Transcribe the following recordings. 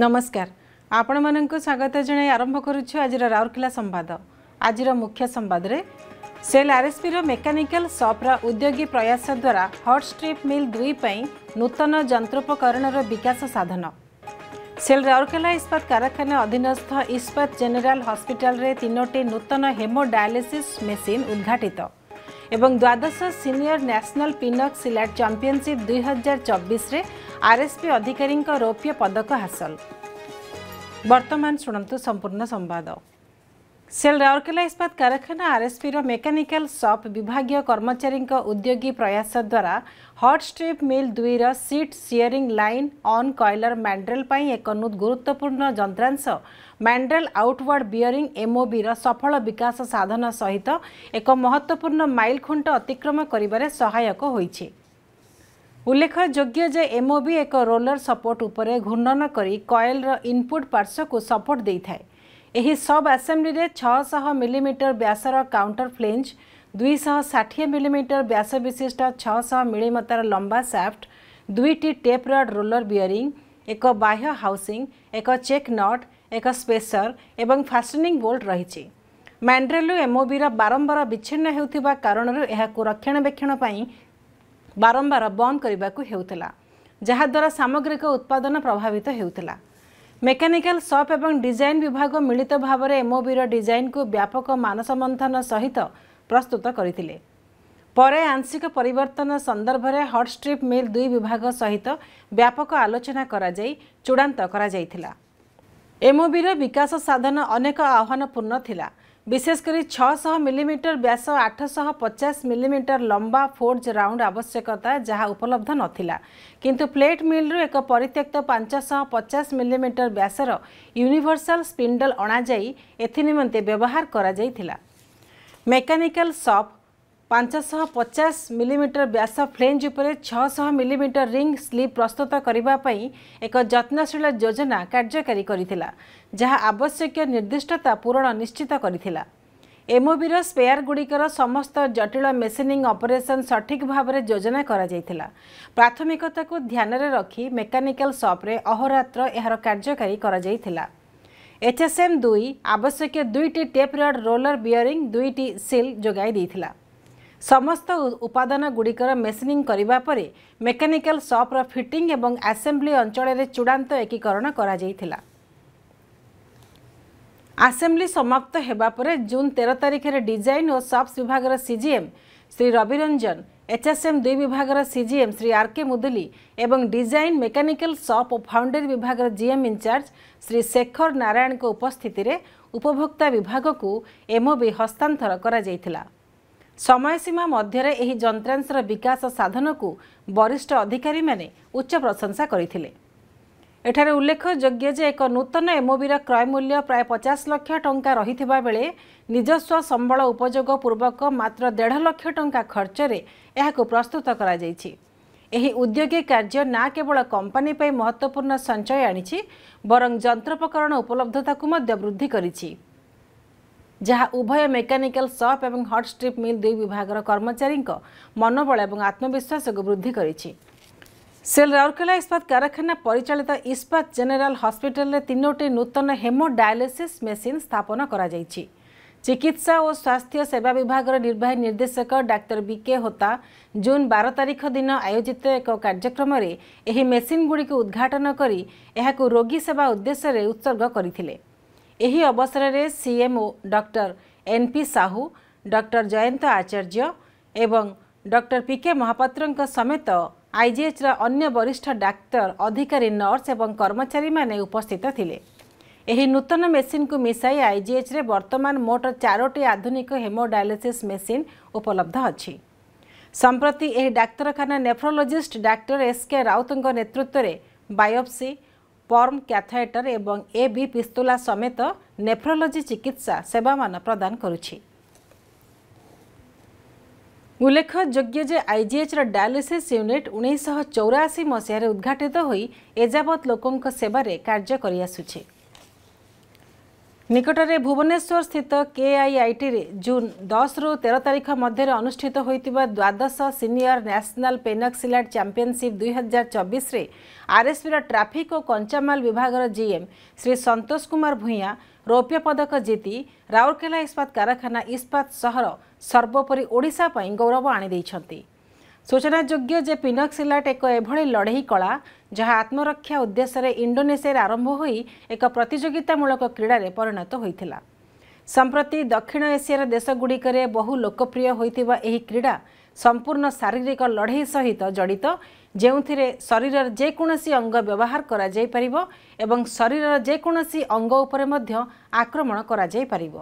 ନମସ୍କାର ଆପଣମାନଙ୍କୁ ସ୍ୱାଗତ ଜଣାଇ ଆରମ୍ଭ କରୁଛୁ ଆଜିର ରାଉରକେଲା ସମ୍ବାଦ ଆଜିର ମୁଖ୍ୟ ସମ୍ବାଦରେ ସେଲ୍ ଆର୍ଏସ୍ପିର ମେକାନିକାଲ୍ ସପ୍ର ଉଦ୍ୟୋଗୀ ପ୍ରୟାସ ଦ୍ୱାରା ହଟ୍ ଷ୍ଟ୍ରିପ୍ ମିଲ୍ ଦୁଇ ପାଇଁ ନୂତନ ଯନ୍ତ୍ରୋପକରଣର ବିକାଶ ସାଧନ ସେଲ୍ ରାଉରକେଲା ଇସ୍ପାତ କାରଖାନା ଅଧୀନସ୍ଥ ଇସ୍ପାତ ଜେନେରାଲ୍ ହସ୍ପିଟାଲରେ ତିନୋଟି ନୂତନ ହେମୋ ଡାୟାଲିସିସ୍ ମେସିନ୍ ଉଦ୍ଘାଟିତ ଏବଂ ଦ୍ୱାଦଶ senior national pencak silat championship ଦୁଇହଜାର ଚବିଶରେ ଆର୍ଏସ୍ପି ଅଧିକାରୀଙ୍କ ରୌପ୍ୟ ପଦକ ହାସଲ ବର୍ତ୍ତମାନ ଶୁଣନ୍ତୁ ସମ୍ପୂର୍ଣ୍ଣ ସମ୍ବାଦ ସେଲ୍ ରାଉରକେଲା ଇସ୍ପାତ କାରଖାନା ଆର୍ଏସ୍ପିର ମେକାନିକାଲ୍ ସପ୍ ବିଭାଗୀୟ କର୍ମଚାରୀଙ୍କ ଉଦ୍ୟୋଗୀ ପ୍ରୟାସ ଦ୍ୱାରା ହଟ୍ ଷ୍ଟ୍ରିପ୍ ମିଲ୍ ଦୁଇର sheet shearing line on coiler mandrel ପାଇଁ ଏକ ଗୁରୁତ୍ୱପୂର୍ଣ୍ଣ ଯନ୍ତ୍ରାଂଶ ମ୍ୟାଣ୍ଡ୍ରେଲ୍ ଆଉଟୱାର୍ଡ ବିୟରିଂ ଏମ୍ଓବିର ସଫଳ ବିକାଶ ସାଧନ ସହିତ ଏକ ମହତ୍ତ୍ୱପୂର୍ଣ୍ଣ ମାଇଲ୍ ଖୁଣ୍ଟ ଅତିକ୍ରମ କରିବାରେ ସହାୟକ ହୋଇଛି ଉଲ୍ଲେଖଯୋଗ୍ୟ ଯେ ଏମ୍ଓବି ଏକ ରୋଲର୍ ସପୋର୍ଟ ଉପରେ ଘୂର୍ଣ୍ଣନ କରି କଏଲ୍ର ଇନ୍ପୁଟ୍ ପାର୍ଶ୍ୱକୁ ସପୋର୍ଟ ଦେଇଥାଏ ଏହି ସବ୍ ଆସେମ୍ବ୍ଲିରେ ଛଅଶହ ମିଲିମିଟର ବ୍ୟାସର କାଉଣ୍ଟର ଫ୍ଲେଞ୍ଜ ଦୁଇଶହ ଷାଠିଏ ମିଲିମିଟର ବ୍ୟାସ ବିଶିଷ୍ଟ ଛଅଶହ ମିଲିମତାର ଲମ୍ବା ସାଫ୍ଟ ଦୁଇଟି ଟେପ୍ ରଡ଼୍ ରୋଲର ବିୟରିଂ ଏକ ବାହ୍ୟ ହାଉସିଂ ଏକ ଚେକ୍ ନଟ୍ ଏକ ସ୍ପେସର୍ ଏବଂ ଫାଷ୍ଟନିଂ ବୋଲ୍ଟ ରହିଛି ମାଣ୍ଡ୍ରେଲୁ ଏମ୍ଓବିର ବାରମ୍ବାର ବିଚ୍ଛିନ୍ନ ହେଉଥିବା କାରଣରୁ ଏହାକୁ ରକ୍ଷଣାବେକ୍ଷଣ ପାଇଁ ବାରମ୍ବାର ବନ୍ଦ କରିବାକୁ ହେଉଥିଲା ଯାହାଦ୍ୱାରା ସାମଗ୍ରିକ ଉତ୍ପାଦନ ପ୍ରଭାବିତ ହେଉଥିଲା ମେକାନିକାଲ ସପ୍ ଏବଂ ଡିଜାଇନ୍ ବିଭାଗ ମିଳିତ ଭାବରେ ଏମ୍ଓବିର ଡିଜାଇନ୍କୁ ବ୍ୟାପକ ମାନସମନ୍ଥନ ସହିତ ପ୍ରସ୍ତୁତ କରିଥିଲେ ପରେ ଆଂଶିକ ପରିବର୍ତ୍ତନ ସନ୍ଦର୍ଭରେ ହଟ୍ଷ୍ଟ୍ରିପ୍ ମିଲ୍ ଦୁଇ ବିଭାଗ ସହିତ ବ୍ୟାପକ ଆଲୋଚନା କରାଯାଇ ଚୂଡ଼ାନ୍ତ କରାଯାଇଥିଲା ଏମ୍ଓବିର ବିକାଶ ସାଧନ ଅନେକ ଆହ୍ୱାନପୂର୍ଣ୍ଣ ଥିଲା ବିଶେଷକରି ଛଅଶହ ମିଲିମିଟର ବ୍ୟାସ ଆଠଶହ ପଚାଶ ମିଲିମିଟର ଲମ୍ବା ଫୋର୍ଜ ରାଉଣ୍ଡ ଆବଶ୍ୟକତା ଯାହା ଉପଲବ୍ଧ ନଥିଲା କିନ୍ତୁ ପ୍ଲେଟ୍ ମିଲ୍ରୁ ଏକ ପରିତ୍ୟକ୍ତ ପାଞ୍ଚଶହ ପଚାଶ ମିଲିମିଟର ବ୍ୟାସର ୟୁନିଭର୍ସାଲ୍ ସ୍ପିଣ୍ଡଲ୍ ଅଣାଯାଇ ଏଥିନିମନ୍ତେ ବ୍ୟବହାର କରାଯାଇଥିଲା ମେକାନିକାଲ୍ ସପ୍ ପାଞ୍ଚଶହ ପଚାଶ ମିଲିମିଟର ବ୍ୟାସ ଫ୍ଲେଞ୍ଜ ଉପରେ ଛଅଶହ ମିଲିମିଟର ରିଙ୍ଗ ସ୍ଲିପ୍ ପ୍ରସ୍ତୁତ କରିବା ପାଇଁ ଏକ ଯତ୍ନଶୀଳ ଯୋଜନା କାର୍ଯ୍ୟକାରୀ କରିଥିଲା ଯାହା ଆବଶ୍ୟକୀୟ ନିର୍ଦ୍ଦିଷ୍ଟତା ପୂରଣ ନିଶ୍ଚିତ କରିଥିଲା ଏମ୍ଓବିର ସ୍ପେୟାରଗୁଡ଼ିକର ସମସ୍ତ ଜଟିଳ ମେସିନିଂ ଅପରେସନ୍ ସଠିକ୍ ଭାବରେ ଯୋଜନା କରାଯାଇଥିଲା ପ୍ରାଥମିକତାକୁ ଧ୍ୟାନରେ ରଖି ମେକାନିକାଲ ସପ୍ରେ ଅହରାତ୍ର ଏହାର କାର୍ଯ୍ୟକାରୀ କରାଯାଇଥିଲା ଏଚ୍ଏସ୍ଏମ୍ ଦୁଇ ଆବଶ୍ୟକୀୟ ଦୁଇଟି ଟେପ୍ରଡ୍ ରୋଲର୍ ବିୟରିଂ ଦୁଇଟି ସିଲ୍ ଯୋଗାଇ ଦେଇଥିଲା ସମସ୍ତ ଉପାଦାନ ଗୁଡ଼ିକର ମେସିନିଂ କରିବା ପରେ ମେକାନିକାଲ ସପ୍ର ଫିଟିଂ ଏବଂ ଆସେମ୍ବ୍ଲି ଅଞ୍ଚଳରେ ଚୂଡ଼ାନ୍ତ ଏକୀକରଣ କରାଯାଇଥିଲା ଆସେମ୍ବ୍ଲି ସମାପ୍ତ ହେବା ପରେ ଜୁନ୍ ତେର ତାରିଖରେ ଡିଜାଇନ୍ ଓ ସପ୍ସ ବିଭାଗର ସିଜିଏମ୍ ଶ୍ରୀ ରବିରଞ୍ଜନ ଏଚ୍ଏସ୍ଏମ୍ ଦୁଇ ବିଭାଗର ସିଜିଏମ୍ ଶ୍ରୀ ଆର୍କେ ମୁଦୁଲି ଏବଂ ଡିଜାଇନ୍ ମେକାନିକାଲ ସପ୍ ଓ ଫାଉଣ୍ଡେରୀ ବିଭାଗର ଜିଏମ୍ ଇନ୍ଚାର୍ଜ ଶ୍ରୀ ଶେଖର ନାରାୟଣଙ୍କ ଉପସ୍ଥିତିରେ ଉପଭୋକ୍ତା ବିଭାଗକୁ ଏମ୍ଓବି ହସ୍ତାନ୍ତର କରାଯାଇଥିଲା ସମୟସୀମା ମଧ୍ୟରେ ଏହି ଯନ୍ତ୍ରାଂଶର ବିକାଶ ସାଧନକୁ ବରିଷ୍ଠ ଅଧିକାରୀମାନେ ଉଚ୍ଚ ପ୍ରଶଂସା କରିଥିଲେ ଏଠାରେ ଉଲ୍ଲେଖଯୋଗ୍ୟ ଯେ ଏକ ନୂତନ ଏମ୍ଓବିର କ୍ରୟ ମୂଲ୍ୟ ପ୍ରାୟ ପଚାଶ ଲକ୍ଷ ଟଙ୍କା ରହିଥିବା ବେଳେ ନିଜସ୍ୱ ସମ୍ବଳ ଉପଯୋଗ ପୂର୍ବକ ମାତ୍ର ଦେଢ଼ ଲକ୍ଷ ଟଙ୍କା ଖର୍ଚ୍ଚରେ ଏହାକୁ ପ୍ରସ୍ତୁତ କରାଯାଇଛି ଏହି ଉଦ୍ୟୋଗୀ କାର୍ଯ୍ୟ ନା କେବଳ କମ୍ପାନୀ ପାଇଁ ମହତ୍ତ୍ୱପୂର୍ଣ୍ଣ ସଞ୍ଚୟ ଆଣିଛି ବରଂ ଯନ୍ତ୍ରୋପକରଣ ଉପଲବ୍ଧତାକୁ ମଧ୍ୟ ବୃଦ୍ଧି କରିଛି ଯାହା ଉଭୟ ମେକାନିକାଲ ସପ୍ ଏବଂ ହଟ୍ ଷ୍ଟ୍ରିପ୍ ମିଲ୍ ଦୁଇ ବିଭାଗର କର୍ମଚାରୀଙ୍କ ମନୋବଳ ଏବଂ ଆତ୍ମବିଶ୍ୱାସକୁ ବୃଦ୍ଧି କରିଛି ସେଲ୍ ରାଉରକେଲା ଇସ୍ପାତ କାରଖାନା ପରିଚାଳିତ ଇସ୍ପାତ ଜେନେରାଲ ହସ୍ପିଟାଲରେ ତିନୋଟି ନୂତନ ହେମୋ ଡାୟାଲିସିସ୍ ମେସିନ୍ ସ୍ଥାପନ କରାଯାଇଛି ଚିକିତ୍ସା ଓ ସ୍ୱାସ୍ଥ୍ୟ ସେବା ବିଭାଗର ନିର୍ବାହୀ ନିର୍ଦ୍ଦେଶକ ଡାକ୍ତର ବିକେ ହୋତା ଜୁନ୍ ବାର ତାରିଖ ଦିନ ଆୟୋଜିତ ଏକ କାର୍ଯ୍ୟକ୍ରମରେ ଏହି ମେସିନ୍ଗୁଡ଼ିକୁ ଉଦ୍ଘାଟନ କରି ଏହାକୁ ରୋଗୀ ସେବା ଉଦ୍ଦେଶ୍ୟରେ ଉତ୍ସର୍ଗ କରିଥିଲେ ଏହି ଅବସରରେ CMO doctor N P Sahu doctor Jayant Acharya ଏବଂ ଡକ୍ଟର ପି କେ ମହାପାତ୍ରଙ୍କ ସମେତ ଆଇଜିଏଚ୍ର ଅନ୍ୟ ବରିଷ୍ଠ ଡାକ୍ତର ଅଧିକାରୀ ନର୍ସ ଏବଂ କର୍ମଚାରୀମାନେ ଉପସ୍ଥିତ ଥିଲେ ଏହି ନୂତନ ମେସିନ୍କୁ ମିଶାଇ ଆଇଜିଏଚ୍ରେ ବର୍ତ୍ତମାନ ମୋଟ ଚାରୋଟି ଆଧୁନିକ ହେମୋଡାୟାଲିସିସ୍ ମେସିନ୍ ଉପଲବ୍ଧ ଅଛି ସମ୍ପ୍ରତି ଏହି ଡାକ୍ତରଖାନା ନେଫ୍ରୋଲୋଜିଷ୍ଟ ଡାକ୍ତର ଏସ୍ କେ ରାଉତଙ୍କ ନେତୃତ୍ୱରେ ବାୟୋପ୍ସି ପର୍ମ କ୍ୟାଥେଟର ଏବଂ ଏ ଭି ପିସ୍ତୁଲା ସମେତ ନେଫ୍ରୋଲୋଜି ଚିକିତ୍ସା ସେବାମାନ ପ୍ରଦାନ କରୁଛି ଉଲ୍ଲେଖଯୋଗ୍ୟ ଯେ ଆଇଜିଏଚ୍ର ଡାୟାଲିସିସ୍ ୟୁନିଟ୍ ଉଣେଇଶହ ଚଉରାଅଶୀ ମସିହାରେ ଉଦ୍ଘାଟିତ ହୋଇ ଏଯାବତ୍ ଲୋକଙ୍କ ସେବାରେ କାର୍ଯ୍ୟ କରିଆସୁଛି ନିକଟରେ ଭୁବନେଶ୍ୱରସ୍ଥିତ କେଆଇଆଇଟିରେ ଜୁନ୍ ଦଶରୁ ତେର ତାରିଖ ମଧ୍ୟରେ ଅନୁଷ୍ଠିତ ହୋଇଥିବା ଦ୍ୱାଦଶ ସିନିୟର ନ୍ୟାସନାଲ୍ ପେନକ୍ସିଲାଟ୍ ଚାମ୍ପିୟନସିପ୍ ଦୁଇହଜାର ଚବିଶରେ ଆର୍ଏସ୍ବିର ଟ୍ରାଫିକ୍ ଓ କଞ୍ଚାମାଲ ବିଭାଗର ଜିଏମ୍ ଶ୍ରୀ ସନ୍ତୋଷ କୁମାର ଭୂୟାଁ ରୌପ୍ୟ ପଦକ ଜିତି ରାଉରକେଲା ଇସ୍ପାତ କାରଖାନା ଇସ୍ପାତ ସହର ସର୍ବୋପରି ଓଡ଼ିଶା ପାଇଁ ଗୌରବ ଆଣିଦେଇଛନ୍ତି ସୂଚନାଯୋଗ୍ୟ ଯେ ପିନକ୍ସିଲାଟ୍ ଏକ ଏଭଳି ଲଢ଼େଇ କଳା ଯାହା ଆତ୍ମରକ୍ଷା ଉଦ୍ଦେଶ୍ୟରେ ଇଣ୍ଡୋନେସିଆରେ ଆରମ୍ଭ ହୋଇ ଏକ ପ୍ରତିଯୋଗିତାମୂଳକ କ୍ରୀଡ଼ାରେ ପରିଣତ ହୋଇଥିଲା ସମ୍ପ୍ରତି ଦକ୍ଷିଣ ଏସିଆର ଦେଶଗୁଡ଼ିକରେ ବହୁ ଲୋକପ୍ରିୟ ହୋଇଥିବା ଏହି କ୍ରୀଡ଼ା ସମ୍ପୂର୍ଣ୍ଣ ଶାରୀରିକ ଲଢ଼େଇ ସହିତ ଜଡ଼ିତ ଯେଉଁଥିରେ ଶରୀରର ଯେକୌଣସି ଅଙ୍ଗ ବ୍ୟବହାର କରାଯାଇପାରିବ ଏବଂ ଶରୀରର ଯେକୌଣସି ଅଙ୍ଗ ଉପରେ ମଧ୍ୟ ଆକ୍ରମଣ କରାଯାଇପାରିବ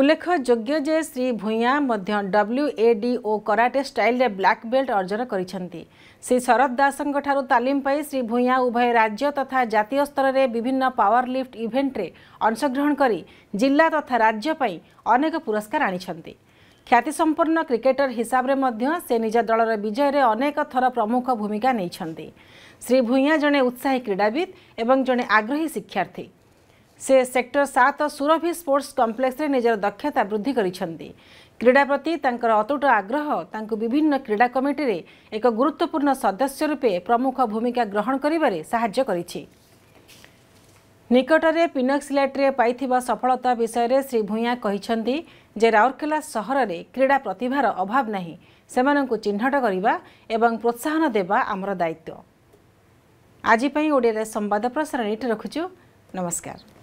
ଉଲ୍ଲେଖଯୋଗ୍ୟ ଯେ ଶ୍ରୀ ଭୂୟାଁ ମଧ୍ୟ W A D O karate ଷ୍ଟାଇଲରେ ବ୍ଲାକ୍ ବେଲ୍ଟ ଅର୍ଜନ କରିଛନ୍ତି ଶ୍ରୀ ଶରଦ ଦାସଙ୍କଠାରୁ ତାଲିମ ପାଇ ଶ୍ରୀ ଭୂୟାଁ ଉଭୟ ରାଜ୍ୟ ତଥା ଜାତୀୟ ସ୍ତରରେ ବିଭିନ୍ନ ପାୱାର ଲିଫ୍ଟ ଇଭେଣ୍ଟରେ ଅଂଶଗ୍ରହଣ କରି ଜିଲ୍ଲା ତଥା ରାଜ୍ୟ ପାଇଁ ଅନେକ ପୁରସ୍କାର ଆଣିଛନ୍ତି ଖ୍ୟାତିସମ୍ପନ୍ନ କ୍ରିକେଟର ହିସାବରେ ମଧ୍ୟ ସେ ନିଜ ଦଳର ବିଜୟରେ ଅନେକ ଥର ପ୍ରମୁଖ ଭୂମିକା ନେଇଛନ୍ତି ଶ୍ରୀ ଭୂୟାଁ ଜଣେ ଉତ୍ସାହୀ କ୍ରୀଡ଼ାବିତ୍ ଏବଂ ଜଣେ ଆଗ୍ରହୀ ଶିକ୍ଷାର୍ଥୀ ସେ ସେକ୍ଟର ସାତ ସୁରଭି ସ୍ପୋର୍ଟସ୍ କମ୍ପ୍ଲେକ୍ସରେ ନିଜର ଦକ୍ଷତା ବୃଦ୍ଧି କରିଛନ୍ତି କ୍ରୀଡ଼ା ପ୍ରତି ତାଙ୍କର ଅତୁଟ ଆଗ୍ରହ ତାଙ୍କୁ ବିଭିନ୍ନ କ୍ରୀଡ଼ା କମିଟିରେ ଏକ ଗୁରୁତ୍ୱପୂର୍ଣ୍ଣ ସଦସ୍ୟ ରୂପେ ପ୍ରମୁଖ ଭୂମିକା ଗ୍ରହଣ କରିବାରେ ସାହାଯ୍ୟ କରିଛି ନିକଟରେ ପିନକ୍ସିଲେଟ୍ରେ ପାଇଥିବା ସଫଳତା ବିଷୟରେ ଶ୍ରୀ ଭୂୟାଁ କହିଛନ୍ତି ଯେ ରାଉରକେଲା ସହରରେ କ୍ରୀଡ଼ା ପ୍ରତିଭାର ଅଭାବ ନାହିଁ ସେମାନଙ୍କୁ ଚିହ୍ନଟ କରିବା ଏବଂ ପ୍ରୋତ୍ସାହନ ଦେବା ଆମର ଦାୟିତ୍ୱ ଆଜି ପାଇଁ